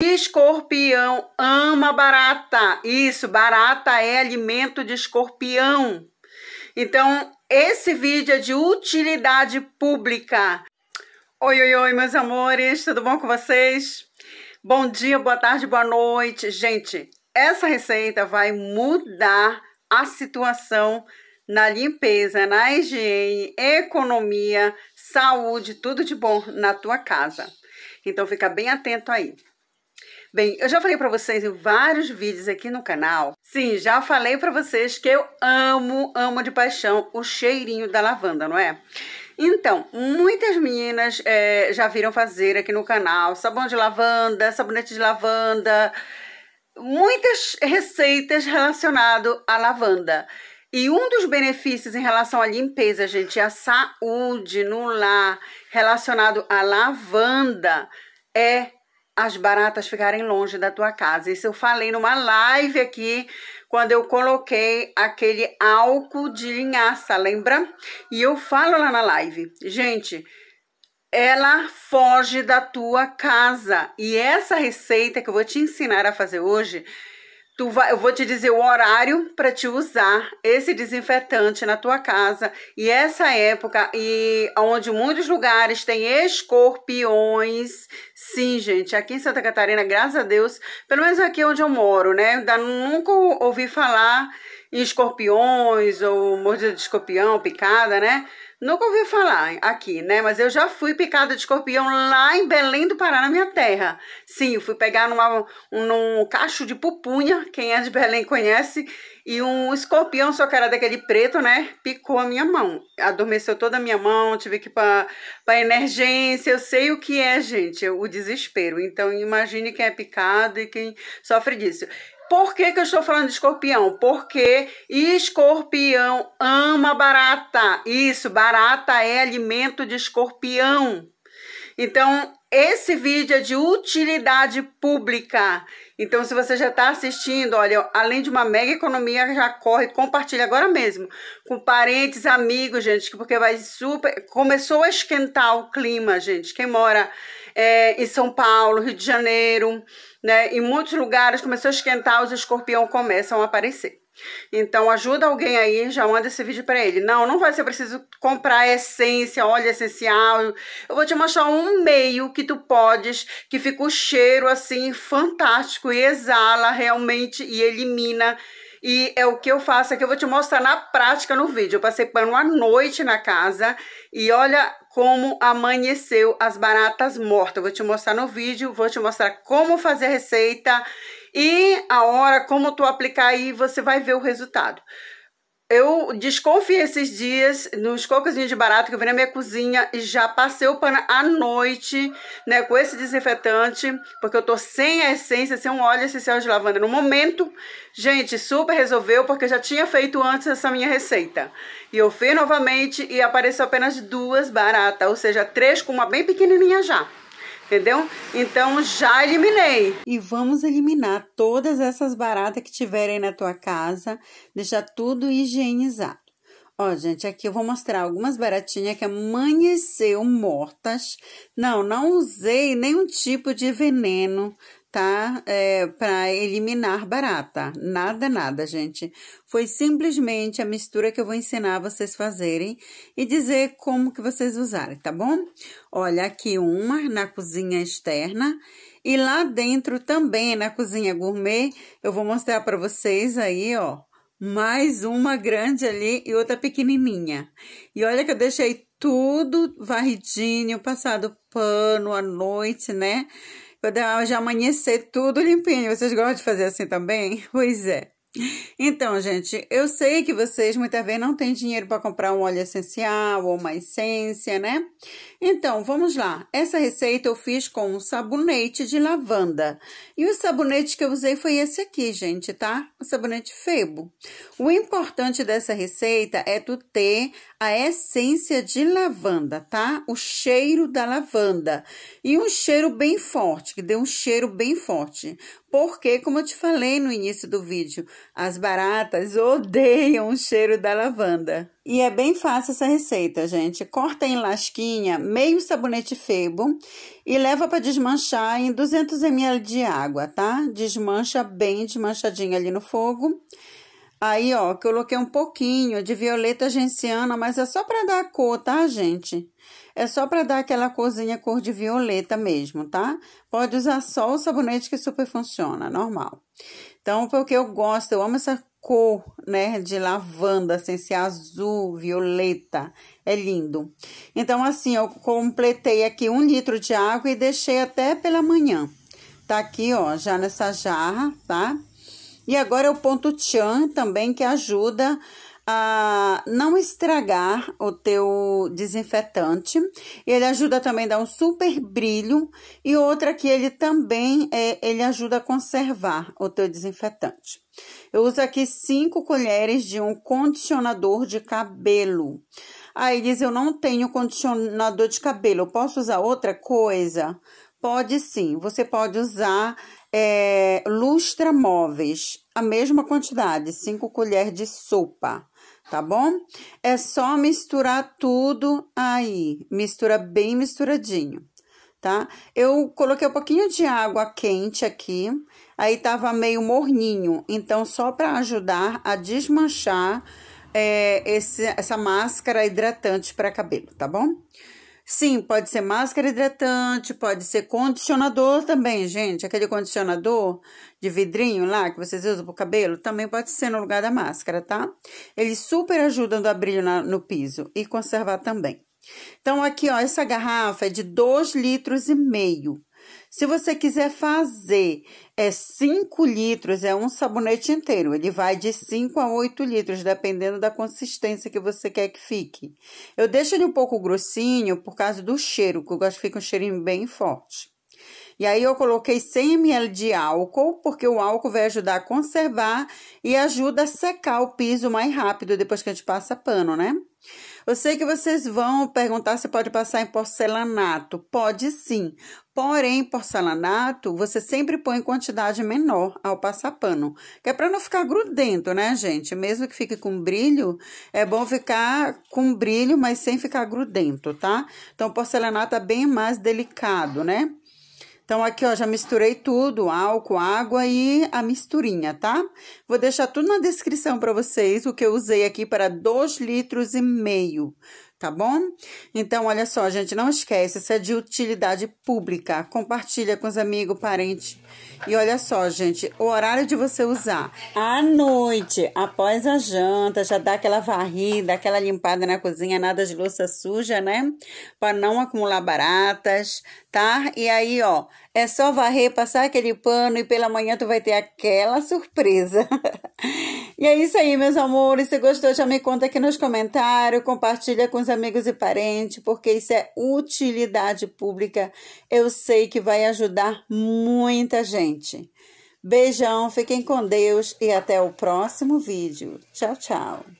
Escorpião ama barata. Isso, barata é alimento de escorpião. Então, esse vídeo é de utilidade pública. Oi, oi, oi, meus amores, tudo bom com vocês? Bom dia, boa tarde, boa noite. Gente, essa receita vai mudar a situação na limpeza, na higiene, economia, saúde, tudo de bom na tua casa. Então, fica bem atento aí. Bem, eu já falei para vocês em vários vídeos aqui no canal. Sim, já falei para vocês que eu amo, amo de paixão o cheirinho da lavanda, não é? Então, muitas meninas é, já viram fazer aqui no canal sabão de lavanda, sabonete de lavanda, muitas receitas relacionado à lavanda. E um dos benefícios em relação à limpeza, gente, à é saúde no lar relacionado à lavanda é as baratas ficarem longe da tua casa. Isso eu falei numa live aqui, quando eu coloquei aquele álcool de linhaça, lembra? E eu falo lá na live, gente, ela foge da tua casa. E essa receita que eu vou te ensinar a fazer hoje Tu vai, eu vou te dizer o horário para te usar esse desinfetante na tua casa e essa época e onde muitos lugares têm escorpiões. Sim, gente, aqui em Santa Catarina, graças a Deus, pelo menos aqui onde eu moro, né? Ainda nunca ouvi falar em escorpiões ou mordida de escorpião, picada, né? Nunca ouvi falar aqui, né? Mas eu já fui picada de escorpião lá em Belém do Pará, na minha terra. Sim, fui pegar numa, num cacho de pupunha, quem é de Belém conhece, e um escorpião, só que era daquele preto, né? Picou a minha mão. Adormeceu toda a minha mão, tive que ir para emergência. Eu sei o que é, gente, o desespero. Então, imagine quem é picado e quem sofre disso. Por que, que eu estou falando de escorpião? Porque escorpião ama barata. Isso, barata é alimento de escorpião. Então, esse vídeo é de utilidade pública. Então, se você já está assistindo, olha, além de uma mega economia, já corre, compartilha agora mesmo com parentes, amigos, gente, porque vai super. Começou a esquentar o clima, gente. Quem mora é, em São Paulo, Rio de Janeiro, né? Em muitos lugares começou a esquentar, os escorpião começam a aparecer. Então ajuda alguém aí, já manda esse vídeo para ele. Não, não vai ser preciso comprar essência, óleo essencial. Eu vou te mostrar um meio que tu podes, que fica o cheiro assim fantástico e exala realmente e elimina e é o que eu faço aqui, eu vou te mostrar na prática no vídeo. Eu passei pano a noite na casa e olha como amanheceu as baratas mortas. Eu vou te mostrar no vídeo, vou te mostrar como fazer a receita e a hora, como tu aplicar aí, você vai ver o resultado. Eu desconfiei esses dias nos cocozinhos de barato que eu vi na minha cozinha e já passei o pano à noite, né, com esse desinfetante, porque eu tô sem a essência, sem um óleo essencial de lavanda. No momento, gente, super resolveu, porque eu já tinha feito antes essa minha receita. E eu fiz novamente e apareceu apenas duas baratas, ou seja, três com uma bem pequenininha já entendeu? Então já eliminei. E vamos eliminar todas essas baratas que tiverem na tua casa, deixar tudo higienizado. Ó, gente, aqui eu vou mostrar algumas baratinhas que amanheceu mortas. Não, não usei nenhum tipo de veneno, tá? É, para eliminar barata. Nada, nada, gente. Foi simplesmente a mistura que eu vou ensinar vocês fazerem e dizer como que vocês usarem, tá bom? Olha, aqui uma na cozinha externa e lá dentro também na cozinha gourmet, eu vou mostrar para vocês aí, ó. Mais uma grande ali e outra pequenininha. E olha que eu deixei tudo varridinho, passado pano à noite, né? Quando já amanhecer tudo limpinho. Vocês gostam de fazer assim também? Pois é. Então, gente, eu sei que vocês muitas vezes não têm dinheiro para comprar um óleo essencial ou uma essência, né? Então, vamos lá. Essa receita eu fiz com um sabonete de lavanda. E o sabonete que eu usei foi esse aqui, gente, tá? O sabonete Febo. O importante dessa receita é tu ter a essência de lavanda, tá? O cheiro da lavanda. E um cheiro bem forte, que dê um cheiro bem forte. Porque, como eu te falei no início do vídeo, as baratas odeiam o cheiro da lavanda. E é bem fácil essa receita, gente. Corta em lasquinha meio sabonete febo e leva para desmanchar em 200 ml de água, tá? Desmancha bem desmanchadinha ali no fogo. Aí, ó, coloquei um pouquinho de violeta genciana, mas é só para dar a cor, tá, gente? É só para dar aquela corzinha cor de violeta mesmo, tá? Pode usar só o sabonete que super funciona, normal. Então, porque eu gosto, eu amo essa cor, né, de lavanda, assim, esse azul, violeta, é lindo. Então, assim, eu completei aqui um litro de água e deixei até pela manhã. Tá aqui, ó, já nessa jarra, tá? Tá? E agora é o ponto tian também que ajuda a não estragar o teu desinfetante. Ele ajuda também a dar um super brilho e outra que ele também é, ele ajuda a conservar o teu desinfetante. Eu uso aqui 5 colheres de um condicionador de cabelo. Aí diz, eu não tenho condicionador de cabelo, eu posso usar outra coisa? Pode sim, você pode usar é, lustra móveis, a mesma quantidade, 5 colheres de sopa, tá bom? É só misturar tudo aí, mistura bem misturadinho, tá? Eu coloquei um pouquinho de água quente aqui, aí tava meio morninho, então só para ajudar a desmanchar é, esse, essa máscara hidratante para cabelo, tá bom? Sim, pode ser máscara hidratante, pode ser condicionador também, gente. Aquele condicionador de vidrinho lá que vocês usam pro cabelo, também pode ser no lugar da máscara, tá? Eles super ajudam a dar brilho na, no piso e conservar também. Então, aqui, ó, essa garrafa é de 2 litros e meio. Se você quiser fazer é 5 litros, é um sabonete inteiro. Ele vai de 5 a 8 litros, dependendo da consistência que você quer que fique. Eu deixo ele um pouco grossinho por causa do cheiro, que eu gosto que fique um cheirinho bem forte. E aí eu coloquei 100 ml de álcool, porque o álcool vai ajudar a conservar e ajuda a secar o piso mais rápido depois que a gente passa pano, né? Eu sei que vocês vão perguntar se pode passar em porcelanato. Pode sim, Porém, porcelanato você sempre põe em quantidade menor ao passar pano, que é para não ficar grudento, né, gente? Mesmo que fique com brilho, é bom ficar com brilho, mas sem ficar grudento, tá? Então, porcelanato é bem mais delicado, né? Então, aqui, ó, já misturei tudo, álcool, água e a misturinha, tá? Vou deixar tudo na descrição para vocês, o que eu usei aqui para 2 litros e meio tá bom? Então, olha só, gente, não esquece, isso é de utilidade pública. Compartilha com os amigos, parentes e olha só, gente, o horário de você usar. À noite, após a janta, já dá aquela varrida, aquela limpada na cozinha, nada de louça suja, né? Para não acumular baratas, tá? E aí, ó, é só varrer, passar aquele pano e pela manhã tu vai ter aquela surpresa. e é isso aí, meus amores. Se gostou, já me conta aqui nos comentários, compartilha com os amigos e parentes, porque isso é utilidade pública. Eu sei que vai ajudar muita muita gente. Beijão, fiquem com Deus e até o próximo vídeo. Tchau, tchau.